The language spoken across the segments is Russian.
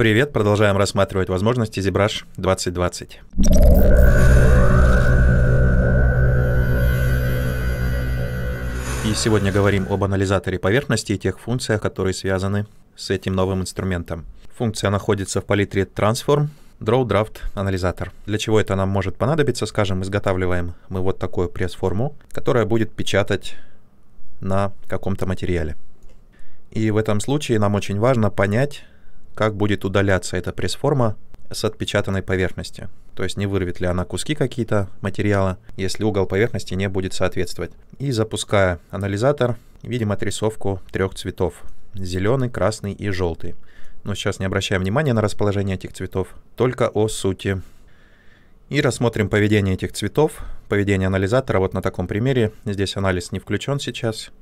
Привет, продолжаем рассматривать возможности ZBrush 2020. И сегодня говорим об анализаторе поверхности и тех функциях, которые связаны с этим новым инструментом. Функция находится в палитре Transform, Draw Draft анализатор. Для чего это нам может понадобиться? Скажем, изготавливаем мы вот такую пресс-форму, которая будет печатать на каком-то материале. И в этом случае нам очень важно понять, как будет удаляться эта пресс-форма с отпечатанной поверхности. То есть не вырвет ли она куски какие-то материала, если угол поверхности не будет соответствовать. И запуская анализатор, видим отрисовку трех цветов. Зеленый, красный и желтый. Но сейчас не обращаем внимания на расположение этих цветов, только о сути. И рассмотрим поведение этих цветов, поведение анализатора вот на таком примере. Здесь анализ не включен сейчас.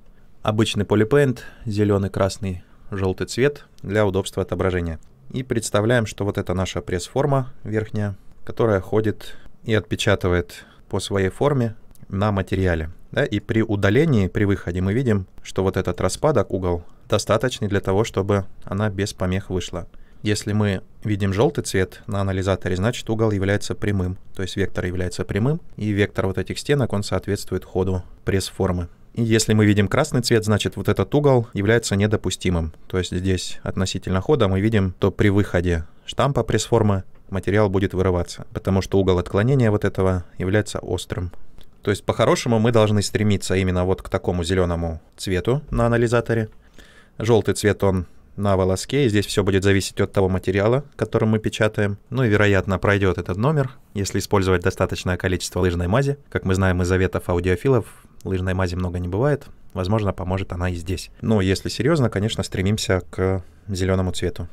Обычный полипейнт, зеленый, красный желтый цвет для удобства отображения. И представляем, что вот это наша пресс-форма верхняя, которая ходит и отпечатывает по своей форме на материале. Да, и при удалении, при выходе мы видим, что вот этот распадок, угол, достаточный для того, чтобы она без помех вышла. Если мы видим желтый цвет на анализаторе, значит угол является прямым, то есть вектор является прямым, и вектор вот этих стенок, он соответствует ходу пресс-формы. И если мы видим красный цвет, значит вот этот угол является недопустимым. То есть здесь относительно хода мы видим, что при выходе штампа пресс-формы материал будет вырываться, потому что угол отклонения вот этого является острым. То есть по-хорошему мы должны стремиться именно вот к такому зеленому цвету на анализаторе. Желтый цвет он на волоске, и здесь все будет зависеть от того материала, которым мы печатаем. Ну и, вероятно, пройдет этот номер, если использовать достаточное количество лыжной мази. Как мы знаем из заветов аудиофилов, лыжной мази много не бывает. Возможно, поможет она и здесь. Но если серьезно, конечно, стремимся к зеленому цвету.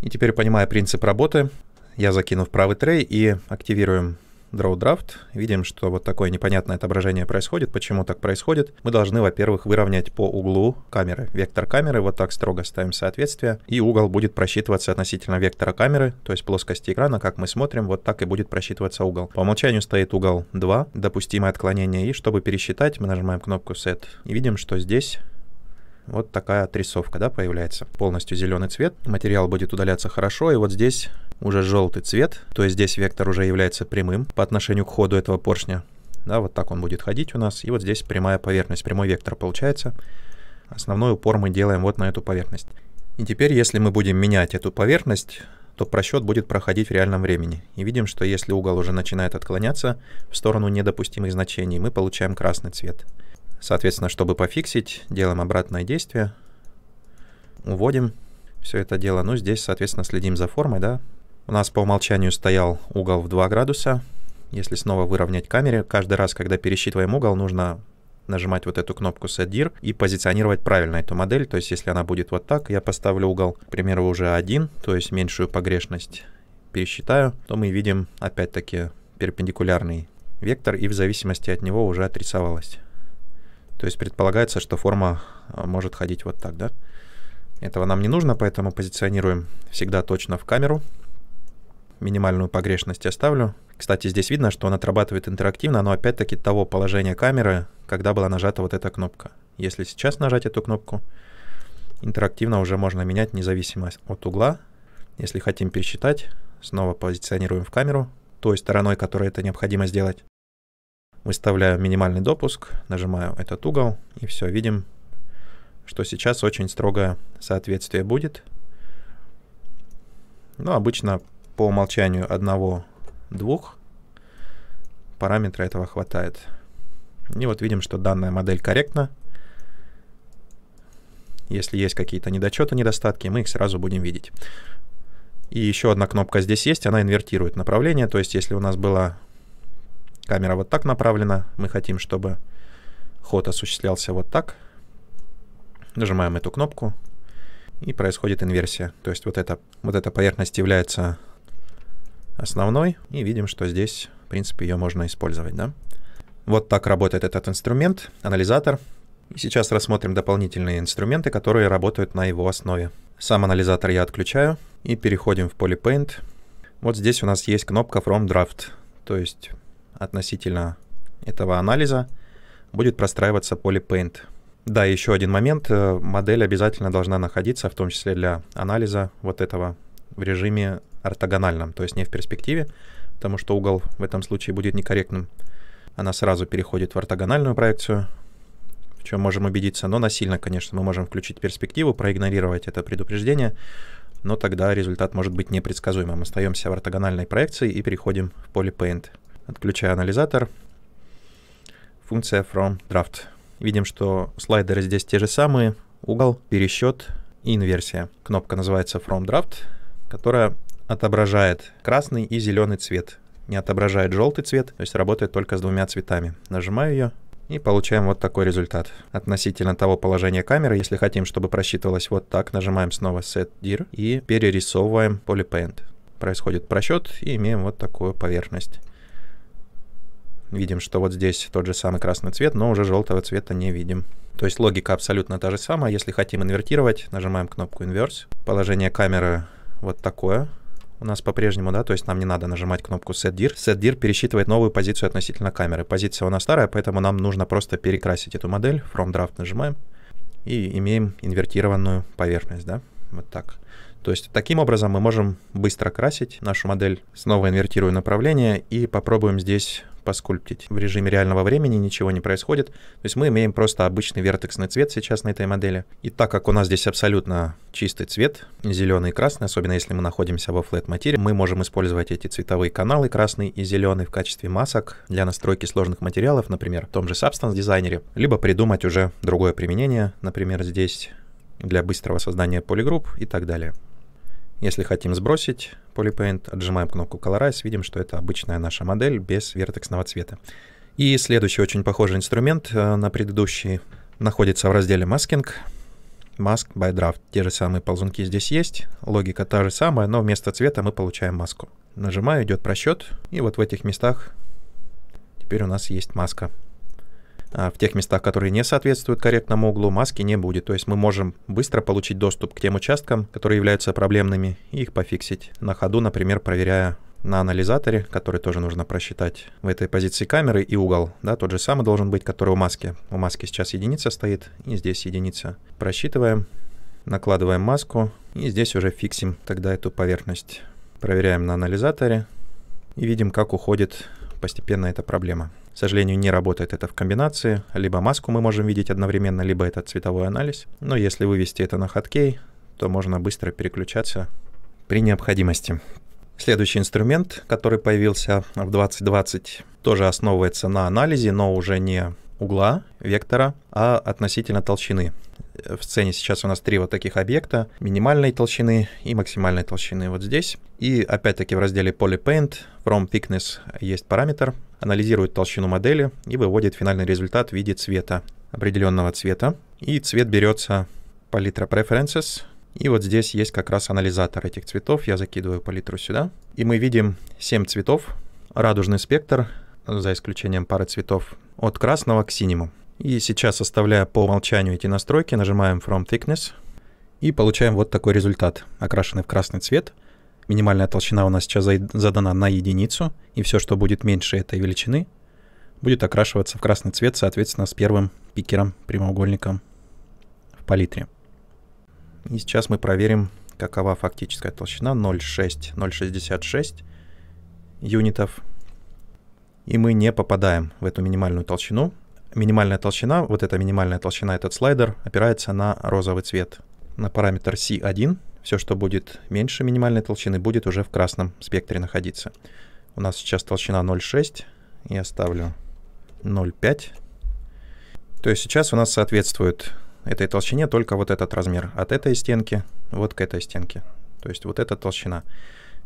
И теперь, понимая принцип работы, я закину в правый трей и активируем draw draft, видим, что вот такое непонятное отображение происходит. Почему так происходит? Мы должны, во-первых, выровнять по углу камеры. Вектор камеры, вот так строго ставим соответствие, и угол будет просчитываться относительно вектора камеры, то есть плоскости экрана, как мы смотрим, вот так и будет просчитываться угол. По умолчанию стоит угол 2, допустимое отклонение, и чтобы пересчитать, мы нажимаем кнопку Set, и видим, что здесь вот такая отрисовка, да, появляется. Полностью зеленый цвет, материал будет удаляться хорошо, и вот здесь уже желтый цвет, то есть здесь вектор уже является прямым по отношению к ходу этого поршня. Да, вот так он будет ходить у нас. И вот здесь прямая поверхность, прямой вектор получается. Основной упор мы делаем вот на эту поверхность. И теперь, если мы будем менять эту поверхность, то просчет будет проходить в реальном времени. И видим, что если угол уже начинает отклоняться в сторону недопустимых значений, мы получаем красный цвет. Соответственно, чтобы пофиксить, делаем обратное действие, уводим все это дело. Ну, здесь, соответственно, следим за формой, да, у нас по умолчанию стоял угол в 2 градуса. Если снова выровнять камере, каждый раз, когда пересчитываем угол, нужно нажимать вот эту кнопку Set Dir и позиционировать правильно эту модель. То есть, если она будет вот так, я поставлю угол, к примеру, уже 1, то есть меньшую погрешность пересчитаю, то мы видим опять-таки перпендикулярный вектор и в зависимости от него уже отрисовалась. То есть предполагается, что форма а, может ходить вот так, да? Этого нам не нужно, поэтому позиционируем всегда точно в камеру минимальную погрешность оставлю. Кстати, здесь видно, что он отрабатывает интерактивно, но опять-таки того положения камеры, когда была нажата вот эта кнопка. Если сейчас нажать эту кнопку, интерактивно уже можно менять независимо от угла. Если хотим пересчитать, снова позиционируем в камеру той стороной, которой это необходимо сделать. Выставляю минимальный допуск, нажимаю этот угол, и все, видим, что сейчас очень строгое соответствие будет. Но ну, обычно по умолчанию одного-двух параметра этого хватает. И вот видим, что данная модель корректна. Если есть какие-то недочеты, недостатки, мы их сразу будем видеть. И еще одна кнопка здесь есть, она инвертирует направление. То есть, если у нас была камера вот так направлена, мы хотим, чтобы ход осуществлялся вот так. Нажимаем эту кнопку, и происходит инверсия. То есть вот эта, вот эта поверхность является основной, и видим, что здесь, в принципе, ее можно использовать, да. Вот так работает этот инструмент, анализатор. И сейчас рассмотрим дополнительные инструменты, которые работают на его основе. Сам анализатор я отключаю и переходим в PolyPaint. Вот здесь у нас есть кнопка From Draft, то есть относительно этого анализа будет простраиваться PolyPaint. Да, еще один момент. Модель обязательно должна находиться, в том числе для анализа вот этого, в режиме ортогональном, то есть не в перспективе, потому что угол в этом случае будет некорректным. Она сразу переходит в ортогональную проекцию, в чем можем убедиться, но насильно, конечно, мы можем включить перспективу, проигнорировать это предупреждение, но тогда результат может быть непредсказуемым. Остаемся в ортогональной проекции и переходим в поле Paint. Отключая анализатор, функция from draft. Видим, что слайдеры здесь те же самые, угол, пересчет и инверсия. Кнопка называется from draft, которая отображает красный и зеленый цвет. Не отображает желтый цвет, то есть работает только с двумя цветами. Нажимаю ее, и получаем вот такой результат. Относительно того положения камеры, если хотим, чтобы просчитывалось вот так, нажимаем снова Set Dir и перерисовываем PolyPaint. Происходит просчет и имеем вот такую поверхность. Видим, что вот здесь тот же самый красный цвет, но уже желтого цвета не видим. То есть логика абсолютно та же самая. Если хотим инвертировать, нажимаем кнопку Inverse. Положение камеры вот такое у нас по-прежнему, да, то есть нам не надо нажимать кнопку Set Dir. Set Dir пересчитывает новую позицию относительно камеры. Позиция у нас старая, поэтому нам нужно просто перекрасить эту модель. From Draft нажимаем и имеем инвертированную поверхность, да, вот так. То есть таким образом мы можем быстро красить нашу модель. Снова инвертирую направление и попробуем здесь поскульптить. В режиме реального времени ничего не происходит. То есть мы имеем просто обычный вертексный цвет сейчас на этой модели. И так как у нас здесь абсолютно чистый цвет, зеленый и красный, особенно если мы находимся во Flat Material, мы можем использовать эти цветовые каналы красный и зеленый в качестве масок для настройки сложных материалов, например, в том же Substance дизайнере, либо придумать уже другое применение, например, здесь для быстрого создания полигрупп и так далее. Если хотим сбросить Polypaint, отжимаем кнопку Colorize, видим, что это обычная наша модель без вертексного цвета. И следующий очень похожий инструмент э, на предыдущий находится в разделе Masking. Mask by Draft. Те же самые ползунки здесь есть, логика та же самая, но вместо цвета мы получаем маску. Нажимаю, идет просчет, и вот в этих местах теперь у нас есть маска. А, в тех местах, которые не соответствуют корректному углу, маски не будет. То есть мы можем быстро получить доступ к тем участкам, которые являются проблемными, и их пофиксить на ходу, например, проверяя на анализаторе, который тоже нужно просчитать в этой позиции камеры и угол, да, тот же самый должен быть, который у маски. У маски сейчас единица стоит, и здесь единица. Просчитываем, накладываем маску, и здесь уже фиксим тогда эту поверхность. Проверяем на анализаторе и видим, как уходит постепенно эта проблема. К сожалению, не работает это в комбинации. Либо маску мы можем видеть одновременно, либо это цветовой анализ. Но если вывести это на хоткей, то можно быстро переключаться при необходимости. Следующий инструмент, который появился в 2020, тоже основывается на анализе, но уже не угла вектора, а относительно толщины. В сцене сейчас у нас три вот таких объекта минимальной толщины и максимальной толщины вот здесь. И опять-таки в разделе Polypaint from thickness есть параметр, анализирует толщину модели и выводит финальный результат в виде цвета, определенного цвета. И цвет берется палитра preferences, и вот здесь есть как раз анализатор этих цветов. Я закидываю палитру сюда. И мы видим 7 цветов, радужный спектр, за исключением пары цветов, от красного к синему. И сейчас, оставляя по умолчанию эти настройки, нажимаем From Thickness и получаем вот такой результат, окрашенный в красный цвет. Минимальная толщина у нас сейчас задана на единицу, и все, что будет меньше этой величины, будет окрашиваться в красный цвет, соответственно, с первым пикером, прямоугольником в палитре. И сейчас мы проверим, какова фактическая толщина 0,6, 0,66 юнитов. И мы не попадаем в эту минимальную толщину, минимальная толщина, вот эта минимальная толщина, этот слайдер, опирается на розовый цвет, на параметр C1. Все, что будет меньше минимальной толщины, будет уже в красном спектре находиться. У нас сейчас толщина 0,6. Я ставлю 0,5. То есть сейчас у нас соответствует этой толщине только вот этот размер. От этой стенки вот к этой стенке. То есть вот эта толщина.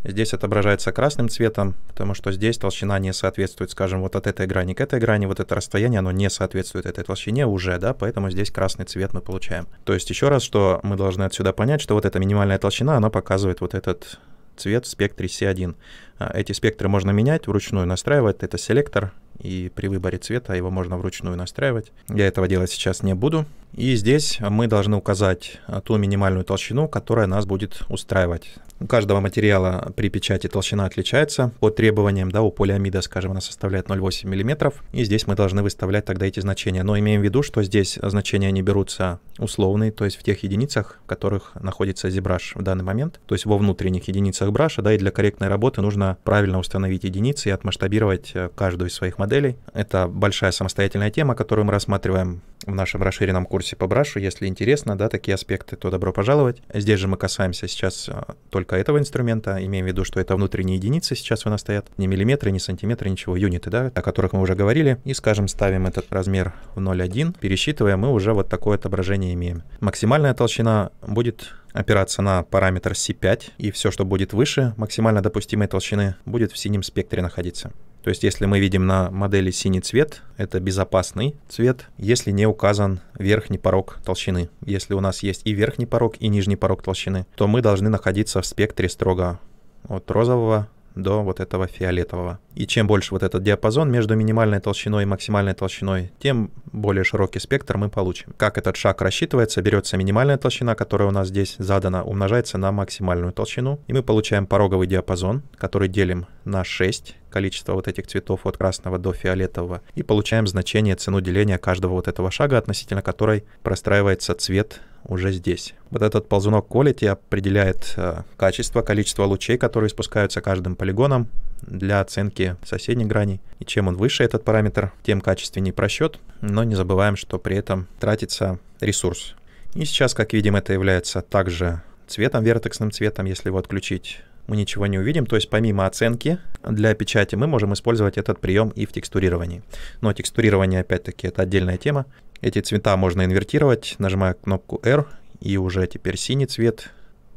Здесь отображается красным цветом, потому что здесь толщина не соответствует, скажем, вот от этой грани к этой грани, вот это расстояние, оно не соответствует этой толщине уже, да, поэтому здесь красный цвет мы получаем. То есть еще раз, что мы должны отсюда понять, что вот эта минимальная толщина, она показывает вот этот цвет в спектре C1. А, эти спектры можно менять, вручную настраивать, это селектор, и при выборе цвета его можно вручную настраивать. Я этого делать сейчас не буду, и здесь мы должны указать а, ту минимальную толщину, которая нас будет устраивать. У каждого материала при печати толщина отличается по требованиям, да, у полиамида, скажем, она составляет 0,8 мм, и здесь мы должны выставлять тогда эти значения. Но имеем в виду, что здесь значения не берутся условные, то есть в тех единицах, в которых находится ZBrush в данный момент, то есть во внутренних единицах браша, да, и для корректной работы нужно правильно установить единицы и отмасштабировать э, каждую из своих моделей. Это большая самостоятельная тема, которую мы рассматриваем в нашем расширенном курсе по брашу. Если интересно, да, такие аспекты, то добро пожаловать. Здесь же мы касаемся сейчас э, только этого инструмента, имеем в виду, что это внутренние единицы сейчас у нас стоят, не миллиметры, не сантиметры, ничего, юниты, да, о которых мы уже говорили. И, скажем, ставим этот размер в 0,1, пересчитывая, мы уже вот такое отображение имеем. Максимальная толщина будет опираться на параметр C5, и все, что будет выше максимально допустимой толщины, будет в синем спектре находиться. То есть, если мы видим на модели синий цвет, это безопасный цвет, если не указан верхний порог толщины. Если у нас есть и верхний порог, и нижний порог толщины, то мы должны находиться в спектре строго от розового до вот этого фиолетового. И чем больше вот этот диапазон между минимальной толщиной и максимальной толщиной, тем более широкий спектр мы получим. Как этот шаг рассчитывается, берется минимальная толщина, которая у нас здесь задана, умножается на максимальную толщину, и мы получаем пороговый диапазон, который делим на 6, количество вот этих цветов от красного до фиолетового, и получаем значение цену деления каждого вот этого шага, относительно которой простраивается цвет уже здесь. Вот этот ползунок quality определяет э, качество, количество лучей, которые спускаются каждым полигоном для оценки соседних граней. И чем он выше этот параметр, тем качественнее просчет, но не забываем, что при этом тратится ресурс. И сейчас, как видим, это является также цветом, вертексным цветом, если его отключить мы ничего не увидим. То есть помимо оценки для печати мы можем использовать этот прием и в текстурировании. Но текстурирование, опять-таки, это отдельная тема. Эти цвета можно инвертировать, нажимая кнопку R, и уже теперь синий цвет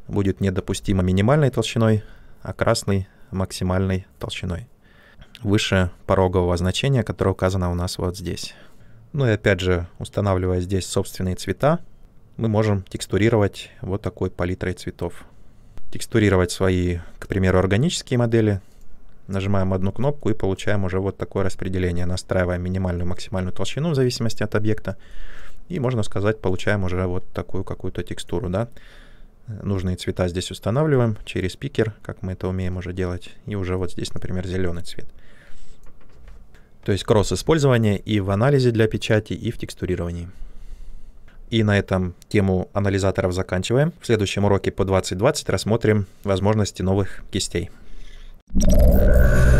будет недопустимо минимальной толщиной, а красный максимальной толщиной. Выше порогового значения, которое указано у нас вот здесь. Ну и опять же, устанавливая здесь собственные цвета, мы можем текстурировать вот такой палитрой цветов. Текстурировать свои, к примеру, органические модели – нажимаем одну кнопку и получаем уже вот такое распределение. Настраиваем минимальную максимальную толщину в зависимости от объекта. И можно сказать, получаем уже вот такую какую-то текстуру, да. Нужные цвета здесь устанавливаем через пикер, как мы это умеем уже делать. И уже вот здесь, например, зеленый цвет. То есть кросс использования и в анализе для печати, и в текстурировании. И на этом тему анализаторов заканчиваем. В следующем уроке по 2020 рассмотрим возможности новых кистей. you